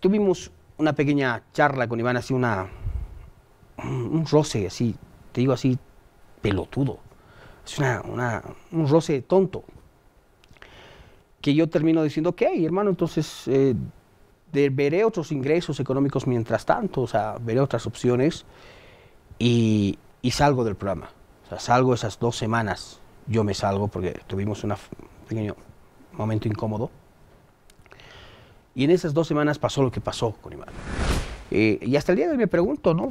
tuvimos una pequeña charla con Iván, así una, un roce, así, te digo así, pelotudo. Es una, una, un roce tonto. Que yo termino diciendo, ok, hermano, entonces eh, veré otros ingresos económicos mientras tanto, o sea, veré otras opciones y, y salgo del programa. O sea, salgo esas dos semanas, yo me salgo porque tuvimos un pequeño momento incómodo. Y en esas dos semanas pasó lo que pasó con Iván. Eh, y hasta el día de hoy me pregunto, ¿no?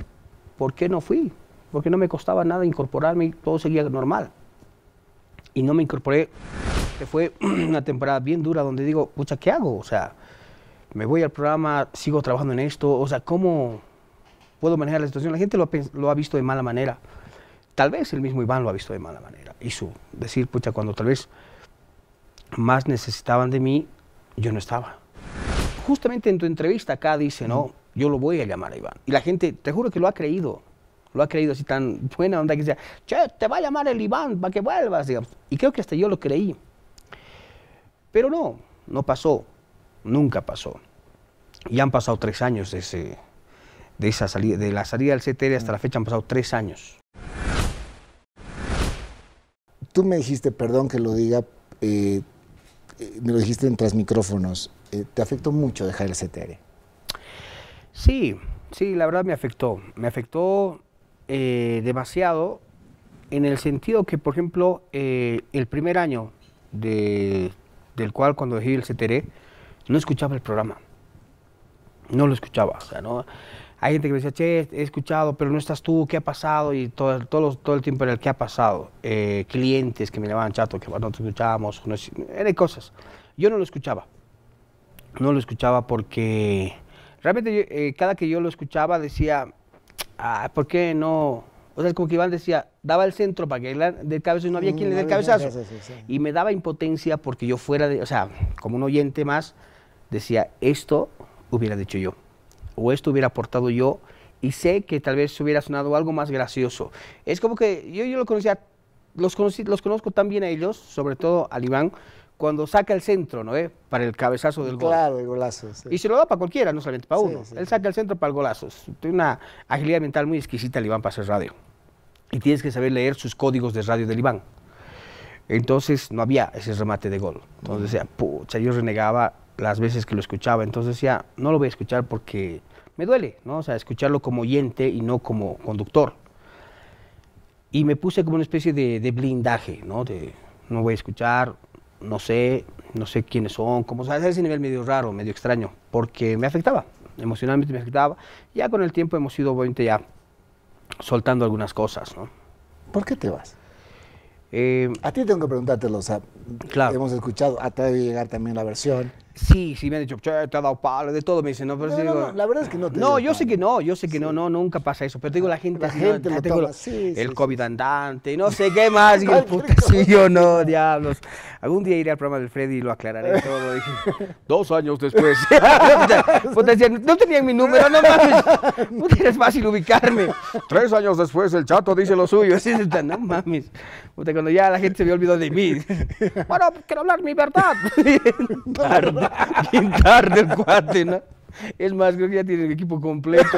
¿Por qué no fui? Porque no me costaba nada incorporarme y todo seguía normal. Y no me incorporé. Fue una temporada bien dura donde digo, pucha, ¿qué hago? O sea, me voy al programa, sigo trabajando en esto. O sea, ¿cómo puedo manejar la situación? La gente lo lo ha visto de mala manera. Tal vez el mismo Iván lo ha visto de mala manera. Y su decir, pucha, cuando tal vez más necesitaban de mí, yo no estaba justamente en tu entrevista acá dice, no, yo lo voy a llamar a Iván. Y la gente, te juro que lo ha creído, lo ha creído así tan buena onda que decía, che, te va a llamar el Iván para que vuelvas, Y creo que hasta yo lo creí. Pero no, no pasó, nunca pasó. Y han pasado tres años de, de, esa salida, de la salida del CTR hasta la fecha, han pasado tres años. Tú me dijiste, perdón que lo diga, eh, eh, me lo dijiste en tras micrófonos, eh, ¿te afectó mucho dejar el CTR? Sí, sí, la verdad me afectó. Me afectó eh, demasiado en el sentido que, por ejemplo, el primer año del cual cuando dejé el CTR, no escuchaba el programa. No lo escuchaba, o sea, no hay gente que me decía, che, he escuchado, pero no estás tú, ¿qué ha pasado? Y todo, todo el tiempo era el qué ha pasado. Eh, clientes que me llamaban chato, que no escuchábamos, no, eran cosas. Yo no lo escuchaba. No lo escuchaba porque realmente eh, cada que yo lo escuchaba decía, ah, ¿por qué no? O sea, como que Iván decía, daba el centro para que el del cabezazo y no había mm, quien le dé el cabezazo. Y me daba impotencia porque yo fuera de, o sea, como un oyente más, decía, esto hubiera dicho yo o esto hubiera aportado yo y sé que tal vez hubiera sonado algo más gracioso. Es como que yo, yo lo conocía, los, los conozco también a ellos, sobre todo a Iván, cuando saca el centro, ¿no? Eh? Para el cabezazo del gol. Claro, el golazo. Y se lo da para cualquiera, no solamente para uno. Él saca el centro para el golazo. Tiene una agilidad mental muy exquisita el Iván para hacer radio. Y tienes que saber leer sus códigos de radio del Iván. Entonces no había ese remate de gol. Entonces, pucha, yo renegaba las veces que lo escuchaba. Entonces ya no lo voy a escuchar porque me duele, ¿no? O sea, escucharlo como oyente y no como conductor. Y me puse como una especie de, blindaje, ¿no? De no voy a escuchar, no sé, no sé quiénes son, como, o sea, ese nivel medio raro, medio extraño, porque me afectaba, emocionalmente me afectaba. Ya con el tiempo hemos ido, obviamente, ya soltando algunas cosas, ¿no? ¿Por qué te vas? Eh, a ti tengo que preguntártelo, o sea, hemos escuchado, hasta debe llegar también la versión Sí, sí, me han dicho, te ha dado palo, de todo, me dicen, no, pero sí, digo, no, la verdad es que no te No, yo sé que no, yo sé que no, no, nunca pasa eso, pero te digo, la gente... La gente lo toma, sí, El COVID andante, no sé qué más, y el puta, sí yo no, diablos. Algún día iré al programa del Freddy y lo aclararé todo. Dije, dos años después. pues decían, no tenían mi número, no mames, no tienes fácil ubicarme. Tres años después el chato dice lo suyo, así no mames. Puta, cuando ya la gente se había olvidado de mí. bueno, quiero hablar mi verdad. del cuate, ¿no? Es más, creo que ya tiene el equipo completo.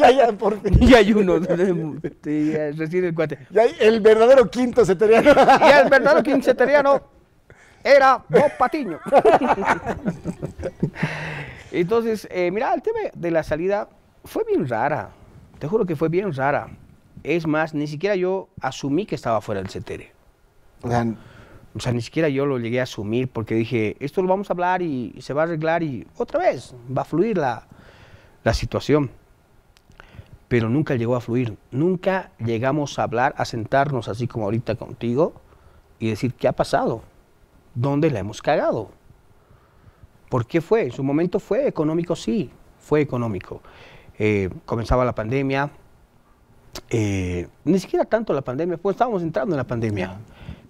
Y hay uno. el cuate. el verdadero quinto seteriano y el verdadero quinto seteriano era Bob Patiño. Entonces, eh, mira, el tema de la salida fue bien rara. Te juro que fue bien rara. Es más, ni siquiera yo asumí que estaba fuera del setere O o sea, ni siquiera yo lo llegué a asumir porque dije, esto lo vamos a hablar y, se va a arreglar y otra vez va a fluir la, situación. Pero nunca llegó a fluir. Nunca llegamos a hablar, a sentarnos así como ahorita contigo y decir, ¿qué ha pasado? ¿Dónde la hemos cagado? ¿Por qué fue? En su momento fue económico, sí, fue económico. Eh, comenzaba la pandemia, eh, ni siquiera tanto la pandemia, pues estábamos entrando en la pandemia.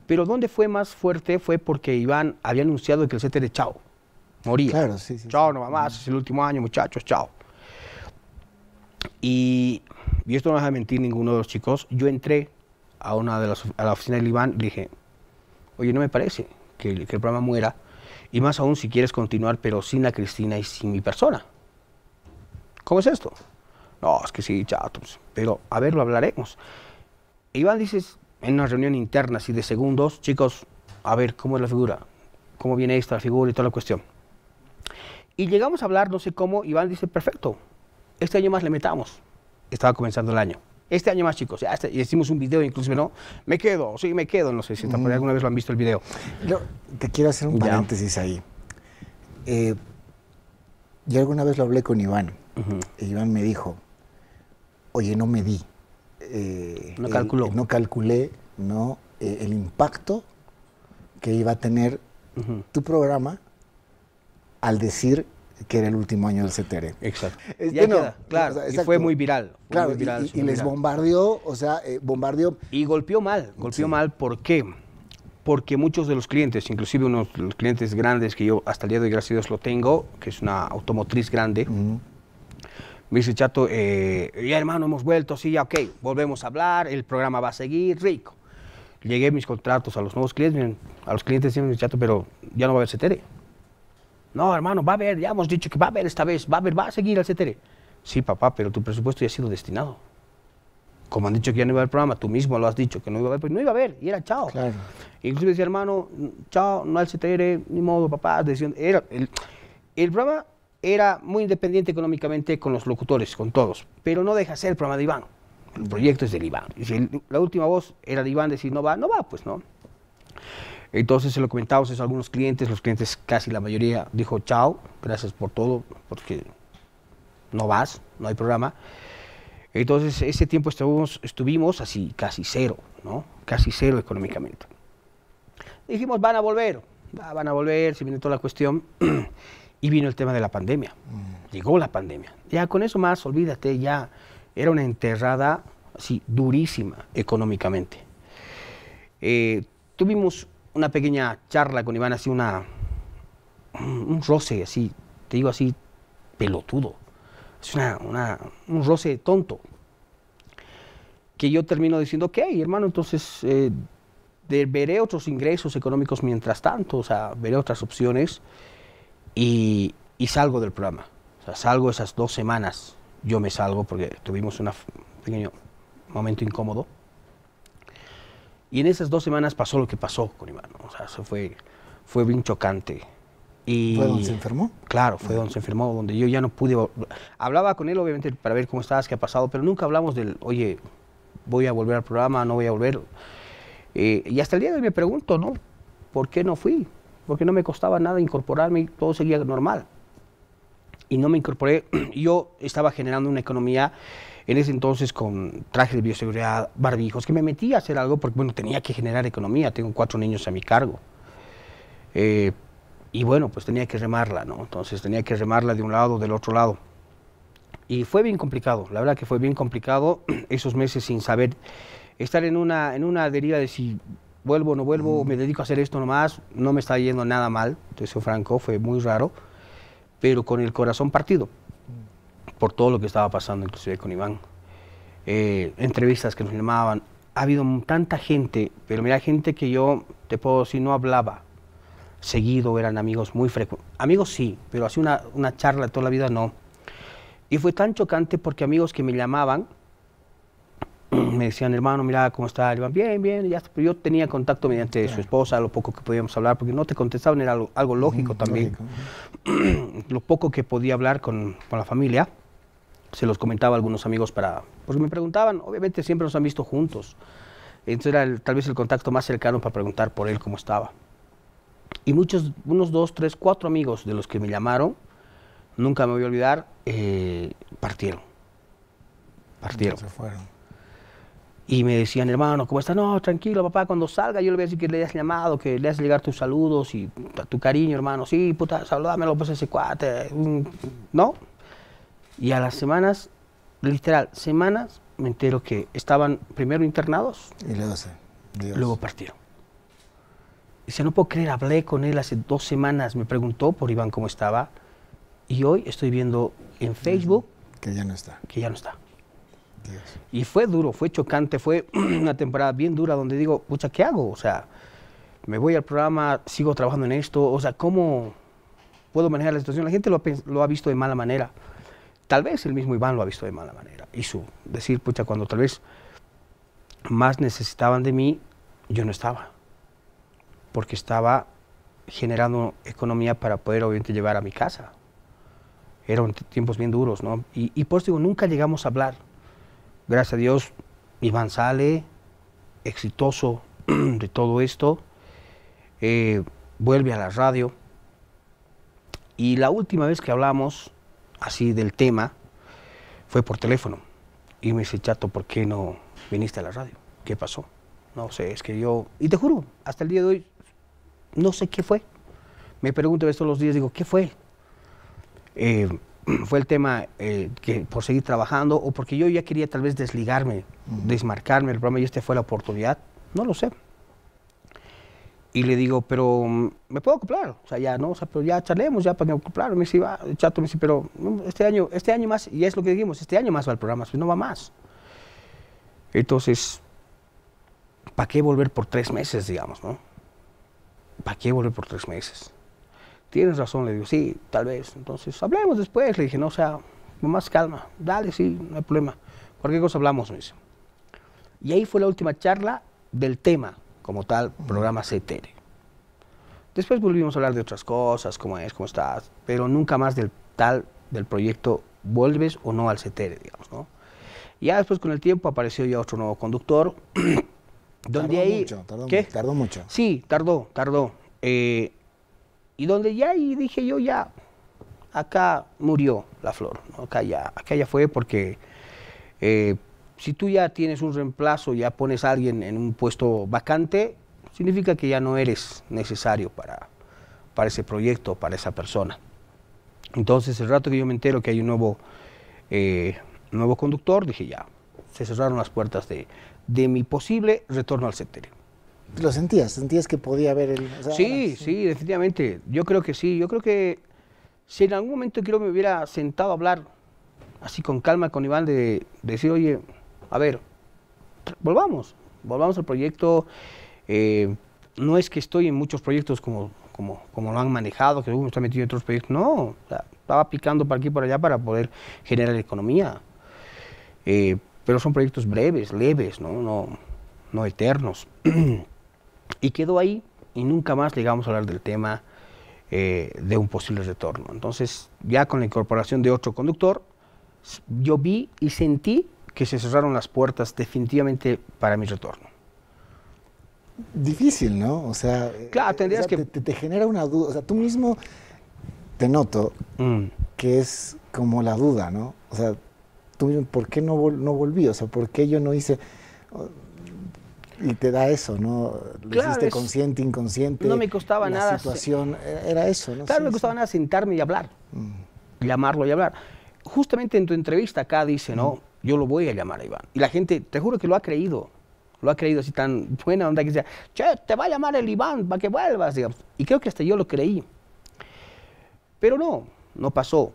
Pero ¿dónde fue más fuerte fue porque Iván había anunciado que el set era chao, moría. Claro, sí, sí. Chao, no más, es el último año, muchachos, chao. Y, esto no vas a mentir ninguno de los chicos. Yo entré a una de las a la oficina del Iván y dije, oye, no me parece que, el programa muera. Y más aún si quieres continuar, pero sin la Cristina y sin mi persona. ¿Cómo es esto? No, es que sí, chao, pues, Pero a ver, lo hablaremos. Iván dices, en una reunión interna, así de segundos, chicos, a ver cómo es la figura, cómo viene esta figura y toda la cuestión. Y llegamos a hablar, no sé cómo, Iván dice, perfecto, este año más le metamos. Estaba comenzando el año. Este año más, chicos. Ya y este, hicimos un video, inclusive, ¿no? Me quedo, sí, me quedo. No sé si alguna vez lo han visto el video. Yo te quiero hacer un paréntesis ahí. Eh, yo alguna vez lo hablé con Iván. E Iván me dijo, oye, no me di. Eh, no, calculó. no calculé ¿no? Eh, el impacto que iba a tener tu programa al decir que era el último año del CTR. E. Exacto. claro, Y fue muy viral. claro, y, les bombardeó, o sea, eh, bombardeó. Y golpeó mal, golpeó mal, ¿por qué? Porque muchos de los clientes, inclusive unos los clientes grandes que yo hasta el día de hoy, gracias a Dios, lo tengo, que es una automotriz grande, me dice Chato, eh, ya hermano, hemos vuelto, sí, ya, ok, volvemos a hablar, el programa va a seguir, rico. Llegué mis contratos a los nuevos clientes, a los clientes dicen, Chato, pero ya no va a haber CTR. No, hermano, va a haber, ya hemos dicho que va a haber esta vez, va a haber, va a seguir el CTR. Sí, papá, pero tu presupuesto ya ha sido destinado. Como han dicho que ya no iba a programa, tú mismo lo has dicho que no iba a haber, pues no iba a haber, y era chao. Claro. Inclusive decía, hermano, chao, no al CTR, ni modo, papá, decían, era, el, el programa era muy independiente económicamente con los locutores, con todos, pero no deja ser el programa de Iván. El proyecto es de Iván. la última voz era de Iván decir no va, no va, pues no. Entonces se lo comentamos a algunos clientes, los clientes casi la mayoría dijo chao, gracias por todo, porque no vas, no hay programa. Entonces ese tiempo estuvimos, estuvimos así, casi cero, ¿no? Casi cero económicamente. Dijimos, van a volver, van a volver, se viene toda la cuestión. Y vino el tema de la pandemia. Mm. Llegó la pandemia. Ya con eso más, olvídate, ya era una enterrada así durísima económicamente. Eh, tuvimos una pequeña charla con Iván, así una, un roce, así, te digo así, pelotudo. Es una, una, un roce tonto. Que yo termino diciendo, ok, hermano, entonces eh, veré otros ingresos económicos mientras tanto, o sea, veré otras opciones y, salgo del programa. sea, salgo esas dos semanas, yo me salgo porque tuvimos un pequeño momento incómodo. Y en esas dos semanas pasó lo que pasó con Iván. O sea, se fue, fue bien chocante. Y, ¿Fue donde se enfermó? Claro, fue donde se enfermó, donde yo ya no pude... Hablaba con él, obviamente, para ver cómo estabas, qué ha pasado, pero nunca hablamos del, oye, voy a volver al programa, no voy a volver. Eh, y hasta el día de hoy me pregunto, ¿no? ¿Por qué no fui? porque no me costaba nada incorporarme y todo seguía normal. Y no me incorporé, yo estaba generando una economía en ese entonces con trajes de bioseguridad, barbijos, que me metí a hacer algo porque, bueno, tenía que generar economía, tengo cuatro niños a mi cargo. Eh, y bueno, pues tenía que remarla, ¿no? Entonces tenía que remarla de un lado, o del otro lado. Y fue bien complicado, la verdad que fue bien complicado esos meses sin saber estar en una, en una deriva de si vuelvo, no vuelvo, me dedico a hacer esto nomás, no me está yendo nada mal, entonces, soy franco, fue muy raro, pero con el corazón partido por todo lo que estaba pasando, inclusive con Iván. Eh, entrevistas que nos llamaban, ha habido tanta gente, pero mira, gente que yo, te puedo decir, no hablaba seguido, eran amigos muy frecuentes. Amigos sí, pero así una, una charla toda la vida no. Y fue tan chocante porque amigos que me llamaban, me decían, hermano, mira cómo está van bien, bien, ya Pero yo tenía contacto mediante su esposa, lo poco que podíamos hablar, porque no te contestaban, era algo, mm, lógico también. lo poco que podía hablar con, la familia, se los comentaba a algunos amigos para. Porque me preguntaban, obviamente siempre nos han visto juntos. Entonces era tal vez el contacto más cercano para preguntar por él cómo estaba. Y muchos, unos dos, tres, cuatro amigos de los que me llamaron, nunca me voy a olvidar, eh, partieron. Partieron. Se fueron y me decían, hermano, ¿cómo está? No, tranquilo, papá, cuando salga yo le voy a decir que le hayas llamado, que le has llegar tus saludos y tu cariño, hermano. Sí, puta, saludámelo, pues ese cuate. Mm, ¿No? Y a las semanas, literal, semanas, me entero que estaban primero internados. Y luego, se... luego partieron. Dice, no puedo creer, hablé con él hace dos semanas, me preguntó por Iván cómo estaba. Y hoy estoy viendo en Facebook... Que ya no está. Que ya no está. Y fue duro, fue chocante, fue una temporada bien dura donde digo, pucha, ¿qué hago? O sea, me voy al programa, sigo trabajando en esto, o sea, ¿cómo puedo manejar la situación? La gente lo, ha visto de mala manera. Tal vez el mismo Iván lo ha visto de mala manera. Y su decir, pucha, cuando tal vez más necesitaban de mí, yo no estaba. Porque estaba generando economía para poder obviamente llevar a mi casa. Eran tiempos bien duros, ¿no? Y, y por eso digo, nunca llegamos a hablar gracias a Dios, Iván sale exitoso de todo esto, eh, vuelve a la radio. Y la última vez que hablamos así del tema fue por teléfono. Y me dice, chato, ¿por qué no viniste a la radio? ¿Qué pasó? No sé, es que yo... Y te juro, hasta el día de hoy, no sé qué fue. Me pregunto esto los días, digo, ¿qué fue? Eh, fue el tema eh, que por seguir trabajando o porque yo ya quería tal vez desligarme, desmarcarme el programa y esta fue la oportunidad, no lo sé. Y le digo, pero mm, me puedo acoplar, o sea, ya, ¿no? O sea, pero ya charlemos, ya para pues, me acoplar. Me dice, va, chato, me dice, pero mm, este año, este año más, y es lo que dijimos, este año más va el programa, pues no va más. Entonces, ¿para qué volver por tres meses, digamos, no? ¿Para qué volver por tres meses? tienes razón, le digo, sí, tal vez. Entonces, hablemos después, le dije, no, o sea, más calma, dale, sí, no hay problema. Cualquier cosa hablamos, me dice. Y ahí fue la última charla del tema, como tal, programa CTR. Después volvimos a hablar de otras cosas, cómo es, cómo estás, pero nunca más del tal, del proyecto, vuelves o no al CTR, digamos, ¿no? Ya después con el tiempo apareció ya otro nuevo conductor. donde tardó ahí, ¿qué? tardó mucho. Sí, tardó, tardó. Eh, y donde ya y dije yo ya, acá murió la flor, acá, ya, fue porque eh, si tú ya tienes un reemplazo, ya pones a alguien en un puesto vacante, significa que ya no eres necesario para, para ese proyecto, para esa persona. Entonces, el rato que yo me entero que hay un nuevo, eh, nuevo conductor, dije ya, se cerraron las puertas de, mi posible retorno al sépterio. ¿Lo sentías? ¿Sentías que podía haber sí, sí, definitivamente. Yo creo que sí. Yo creo que si en algún momento quiero me hubiera sentado a hablar así con calma con Iván de, decir, oye, a ver, volvamos, volvamos al proyecto. Eh, no es que estoy en muchos proyectos como, como, lo han manejado, que uno está metido en otros proyectos. No, estaba picando para aquí y para allá para poder generar economía. Eh, pero son proyectos breves, leves, no, no, no eternos. Y quedó ahí y nunca más llegamos a hablar del tema eh, de un posible retorno. Entonces, ya con la incorporación de otro conductor, yo vi y sentí que se cerraron las puertas definitivamente para mi retorno. Difícil, ¿no? O sea, Te, genera una duda, o sea, tú mismo te noto mm. que es como la duda, ¿no? O sea, tú mismo, ¿por qué no, no volví? O sea, ¿por qué yo no hice y te da eso, ¿no? Lo hiciste consciente, inconsciente. No me costaba nada. La situación eh, era eso, ¿no? Claro, no me costaba nada sentarme y hablar. Mm. Llamarlo y hablar. Justamente en tu entrevista acá dice, ¿no? Mm. Yo lo voy a llamar a Iván. Y la gente, te juro que lo ha creído. Lo ha creído así tan buena onda que decía, che, te va a llamar el Iván para que vuelvas. Digamos. Y creo que hasta yo lo creí. Pero no, no pasó.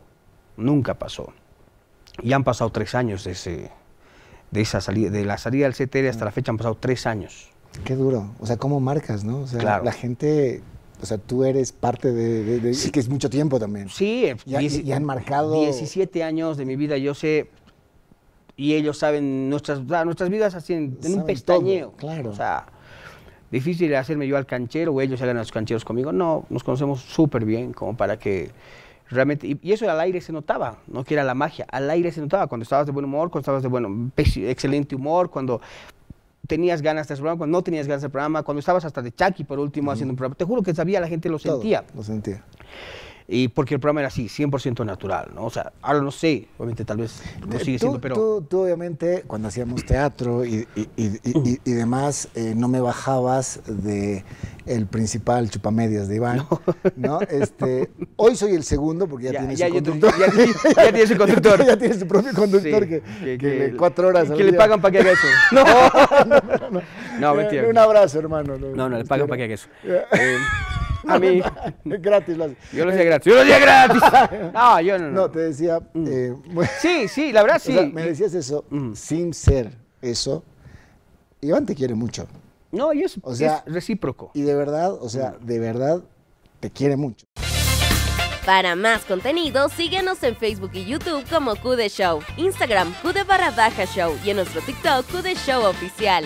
Nunca pasó. Y han pasado tres años de ese, de, esa salida, de la salida del CTR hasta la fecha han pasado tres años. Qué duro. O sea, ¿cómo marcas, no? la gente o sea, tú eres parte de, sí. que es mucho tiempo también. Sí, eh, y, han marcado 17 años de mi vida, yo sé y ellos saben nuestras nuestras vidas así en, un pestañeo. claro. O sea, difícil hacerme yo al canchero o ellos hagan a los cancheros conmigo. No, nos conocemos súper bien como para que y, eso al aire se notaba, no que era la magia, al aire se notaba cuando estabas de buen humor, cuando estabas de bueno, excelente humor, cuando tenías ganas de hacer programa, cuando no tenías ganas de hacer programa, cuando estabas hasta de chaki por último haciendo un programa. Te juro que sabía, la gente lo sentía. Lo sentía y porque el programa era así, 100% natural, ¿no? O sea, ahora no sé, obviamente tal vez no eh, sigue siendo, pero... Tú, tú, obviamente cuando hacíamos teatro y, y, y, y demás, eh, no me bajabas de el principal chupamedias de Iván, ¿no? Este, hoy soy el segundo porque ya, tienes tiene conductor. Ya, ya, ya, conductor. ya tiene su propio conductor que, que, le, cuatro horas al Que le pagan para que haga eso. no, no, no, no, mentira. Un abrazo, hermano. No, no, le pagan para que haga eso. Eh, a mí. Eh, gratis Yo lo hacía gratis. ¡Yo lo hacía gratis! No, yo no. No, te decía. Mm. Eh, sí, sí, la verdad sí. me decías eso mm. sin ser eso. Iván te quiere mucho. No, y es, o sea, recíproco. Y de verdad, o sea, mm. de verdad te quiere mucho. Para más contenido, síguenos en Facebook y YouTube como QD Show, Instagram Cude barra baja show y en nuestro TikTok QD Show oficial.